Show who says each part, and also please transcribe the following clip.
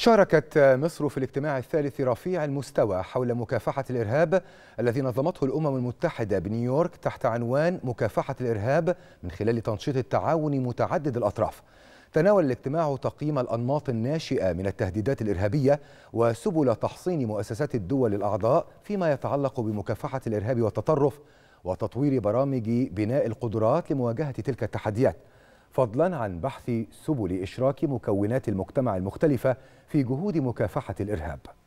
Speaker 1: شاركت مصر في الاجتماع الثالث رفيع المستوى حول مكافحة الإرهاب الذي نظمته الأمم المتحدة بنيويورك تحت عنوان مكافحة الإرهاب من خلال تنشيط التعاون متعدد الأطراف تناول الاجتماع تقييم الأنماط الناشئة من التهديدات الإرهابية وسبل تحصين مؤسسات الدول الأعضاء فيما يتعلق بمكافحة الإرهاب والتطرف وتطوير برامج بناء القدرات لمواجهة تلك التحديات فضلا عن بحث سبل إشراك مكونات المجتمع المختلفة في جهود مكافحة الإرهاب